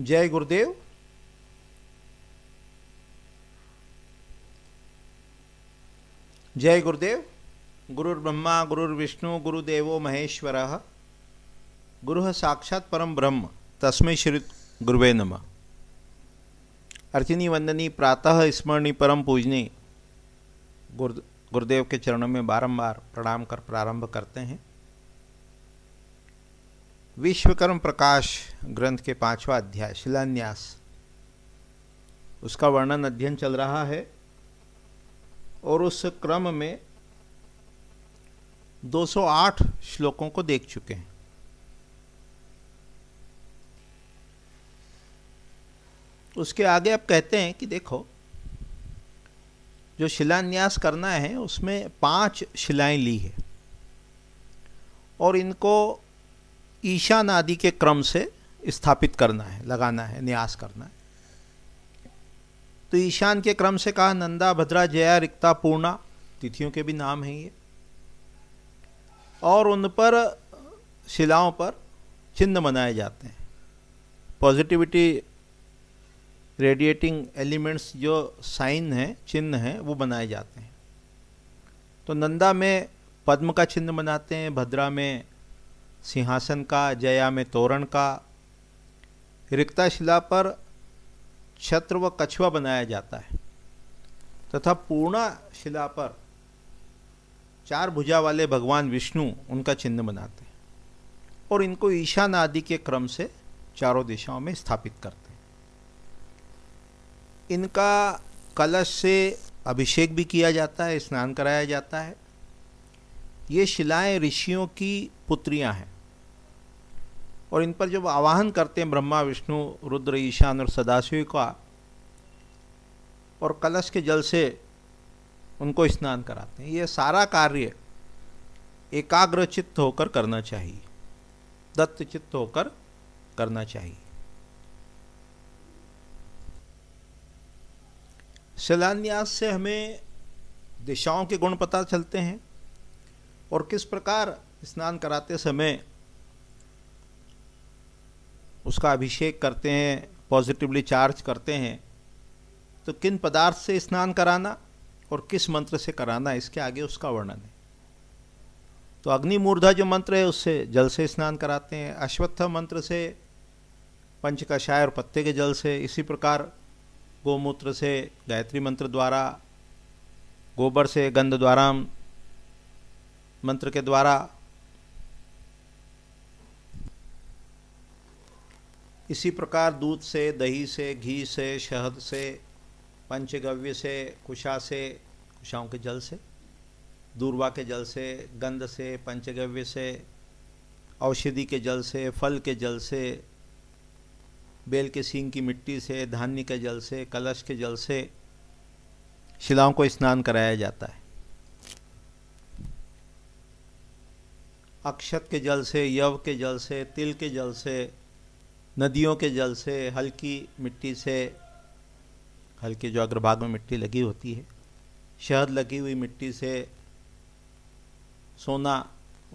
जय गुरुदेव जय गुरुदेव गुरुर्ब्रह्मा गुरुर्विष्णु गुरुदेव महेश्वर गुरु साक्षात परम ब्रह्म तस्में श्री गुरुवे नम अर्चनी वंदनी प्रातः स्मरणी परम पूजनी गुरु गुरुदेव के चरणों में बारंबार प्रणाम कर प्रारंभ करते हैं विश्वकर्म प्रकाश ग्रंथ के पांचवा अध्याय शिलान्यास उसका वर्णन अध्ययन चल रहा है और उस क्रम में 208 श्लोकों को देख चुके हैं उसके आगे आप कहते हैं कि देखो जो शिलान्यास करना है उसमें पांच शिलाएं ली है और इनको ईशान आदि के क्रम से स्थापित करना है लगाना है न्यास करना है तो ईशान के क्रम से कहा नंदा भद्रा जया रिक्ता पूर्णा तिथियों के भी नाम हैं ये और उन पर शिलाओं पर चिन्ह बनाए जाते हैं पॉजिटिविटी रेडिएटिंग एलिमेंट्स जो साइन हैं चिन्ह हैं वो बनाए जाते हैं तो नंदा में पद्म का चिन्ह बनाते हैं भद्रा में सिंहासन का जया में तोरण का रिक्ता शिला पर छत्र व कछुआ बनाया जाता है तथा पूर्णा शिला पर चार भुजा वाले भगवान विष्णु उनका चिन्ह बनाते हैं और इनको ईशान आदि के क्रम से चारों दिशाओं में स्थापित करते हैं इनका कलश से अभिषेक भी किया जाता है स्नान कराया जाता है ये शिलाएं ऋषियों की पुत्रियां हैं और इन पर जब आवाहन करते हैं ब्रह्मा विष्णु रुद्र ईशान और सदाशिव का और कलश के जल से उनको स्नान कराते हैं ये सारा कार्य एकाग्रचित्त होकर करना चाहिए दत्तचित्त होकर करना चाहिए शिलान्यास से हमें दिशाओं के गुण पता चलते हैं और किस प्रकार स्नान कराते समय उसका अभिषेक करते हैं पॉजिटिवली चार्ज करते हैं तो किन पदार्थ से स्नान कराना और किस मंत्र से कराना इसके आगे उसका वर्णन है तो अग्नि मूर्धा जो मंत्र है उससे जल से स्नान कराते हैं अश्वत्थ मंत्र से पंच कषाय और पत्ते के जल से इसी प्रकार गोमूत्र से गायत्री मंत्र द्वारा गोबर से गंध द्वारा मंत्र के द्वारा इसी प्रकार दूध से दही से घी से शहद से पंचगव्य से कुशा से कुशाओं के जल से दूरवा के जल से गंध से पंचगव्य से औषधि के जल से फल के जल से बेल के सींग की मिट्टी से धान्य के जल से कलश के जल से शिलाओं को स्नान कराया जाता है अक्षत के जल से यव के जल से तिल के जल से नदियों के जल से हल्की मिट्टी से हल्के जो अग्रभाग में मिट्टी लगी होती है शहद लगी हुई मिट्टी से सोना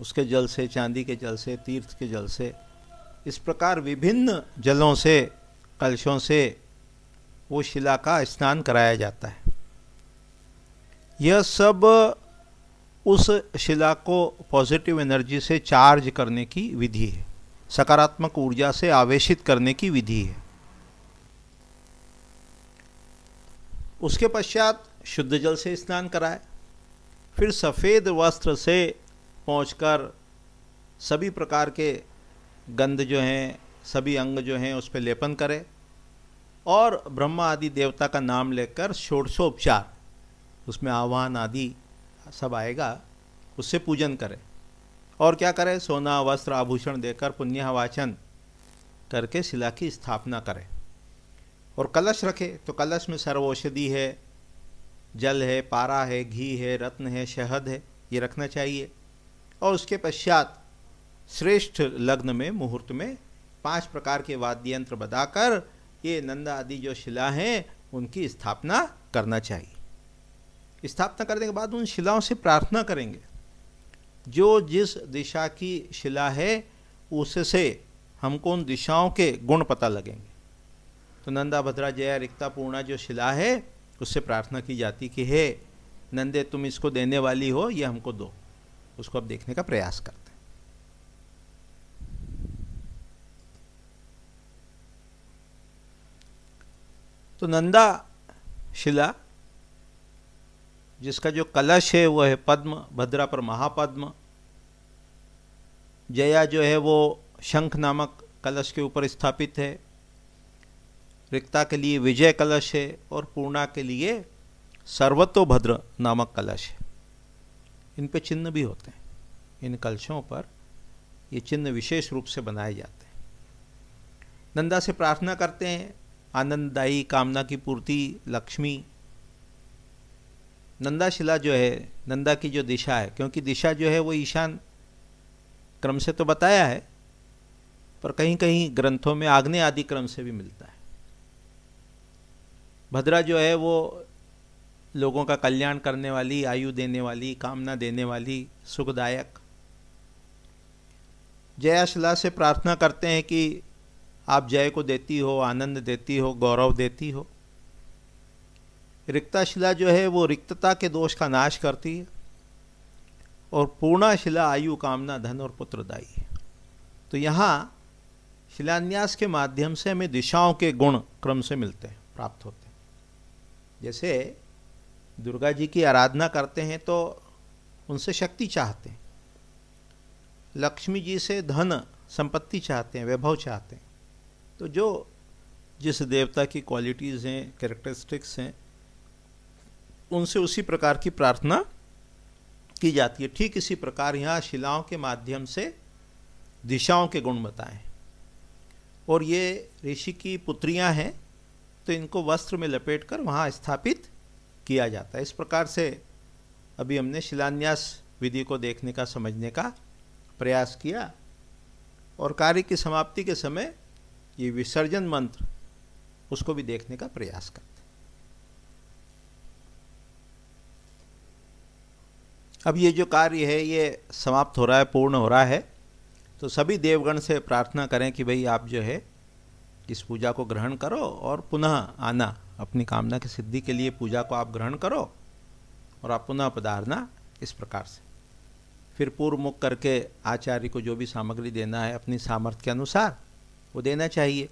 उसके जल से चांदी के जल से तीर्थ के जल से इस प्रकार विभिन्न जलों से कलशों से वो शिला का स्नान कराया जाता है यह सब उस शिला को पॉजिटिव एनर्जी से चार्ज करने की विधि है सकारात्मक ऊर्जा से आवेशित करने की विधि है उसके पश्चात शुद्ध जल से स्नान कराए फिर सफ़ेद वस्त्र से पहुंचकर सभी प्रकार के गंध जो हैं सभी अंग जो हैं उस पर लेपन करें और ब्रह्मा आदि देवता का नाम लेकर षोडशोपचार उसमें आह्वान आदि सब आएगा उससे पूजन करें और क्या करें सोना वस्त्र आभूषण देकर पुण्यवाचन करके शिला की स्थापना करें और कलश रखे तो कलश में सर्व औषधि है जल है पारा है घी है रत्न है शहद है ये रखना चाहिए और उसके पश्चात श्रेष्ठ लग्न में मुहूर्त में पांच प्रकार के वाद्य यंत्र बताकर ये नंदा आदि जो शिला हैं उनकी स्थापना करना चाहिए स्थापना करने के बाद उन शिलाओं से प्रार्थना करेंगे जो जिस दिशा की शिला है उससे हमको उन दिशाओं के गुण पता लगेंगे तो नंदा भद्रा जया रिक्ता पूर्णा जो शिला है उससे प्रार्थना की जाती कि हे नंदे तुम इसको देने वाली हो ये हमको दो उसको अब देखने का प्रयास करते हैं तो नंदा शिला जिसका जो कलश है वह है पद्म भद्रा पर महापद्म जया जो है वो शंख नामक कलश के ऊपर स्थापित है रिक्ता के लिए विजय कलश है और पूर्णा के लिए सर्वतोभद्र नामक कलश है इन पे चिन्ह भी होते हैं इन कलशों पर ये चिन्ह विशेष रूप से बनाए जाते हैं नंदा से प्रार्थना करते हैं आनंददायी कामना की पूर्ति लक्ष्मी नंदाशिला जो है नंदा की जो दिशा है क्योंकि दिशा जो है वो ईशान क्रम से तो बताया है पर कहीं कहीं ग्रंथों में आग्ने आदि क्रम से भी मिलता है भद्रा जो है वो लोगों का कल्याण करने वाली आयु देने वाली कामना देने वाली सुखदायक जयाशिला से प्रार्थना करते हैं कि आप जय को देती हो आनंद देती हो गौरव देती हो रिक्ता शिला जो है वो रिक्तता के दोष का नाश करती है और पूर्णा शिला आयु कामना धन और पुत्रदायी है तो यहाँ शिलान्यास के माध्यम से हमें दिशाओं के गुण क्रम से मिलते हैं प्राप्त होते हैं जैसे दुर्गा जी की आराधना करते हैं तो उनसे शक्ति चाहते हैं लक्ष्मी जी से धन संपत्ति चाहते हैं वैभव चाहते हैं तो जो जिस देवता की क्वालिटीज़ हैं कैरेक्टरिस्टिक्स हैं उनसे उसी प्रकार की प्रार्थना की जाती है ठीक इसी प्रकार यहाँ शिलाओं के माध्यम से दिशाओं के गुण बताएं और ये ऋषि की पुत्रियां हैं तो इनको वस्त्र में लपेट कर वहाँ स्थापित किया जाता है इस प्रकार से अभी हमने शिलान्यास विधि को देखने का समझने का प्रयास किया और कार्य की समाप्ति के समय ये विसर्जन मंत्र उसको भी देखने का प्रयास कर अब ये जो कार्य है ये समाप्त हो रहा है पूर्ण हो रहा है तो सभी देवगण से प्रार्थना करें कि भाई आप जो है इस पूजा को ग्रहण करो और पुनः आना अपनी कामना की सिद्धि के लिए पूजा को आप ग्रहण करो और आप पुनः पधारना इस प्रकार से फिर पूर्व मुख करके आचार्य को जो भी सामग्री देना है अपनी सामर्थ्य के अनुसार वो देना चाहिए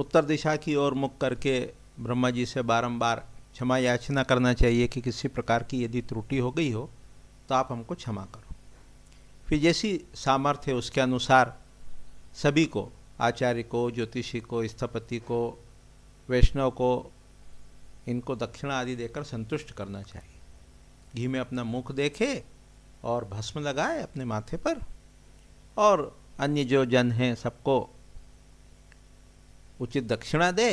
उत्तर दिशा की ओर मुख करके ब्रह्मा जी से बारंबार क्षमा याचना करना चाहिए कि किसी प्रकार की यदि त्रुटि हो गई हो तो आप हमको क्षमा करो फिर जैसी सामर्थ्य उसके अनुसार सभी को आचार्य को ज्योतिषी को स्थपति को वैष्णव को इनको दक्षिणा आदि देकर संतुष्ट करना चाहिए घी में अपना मुख देखे और भस्म लगाए अपने माथे पर और अन्य जो जन हैं सबको उचित दक्षिणा दे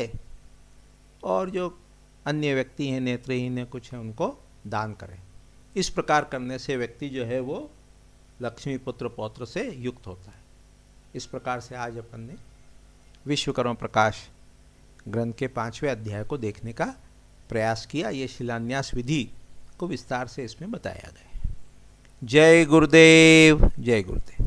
और जो अन्य व्यक्ति हैं नेत्रहीन है कुछ हैं उनको दान करें इस प्रकार करने से व्यक्ति जो है वो लक्ष्मी पुत्र पौत्र से युक्त होता है इस प्रकार से आज अपन ने विश्वकर्मा प्रकाश ग्रंथ के पांचवे अध्याय को देखने का प्रयास किया ये शिलान्यास विधि को विस्तार से इसमें बताया गया जय गुरुदेव जय गुरुदेव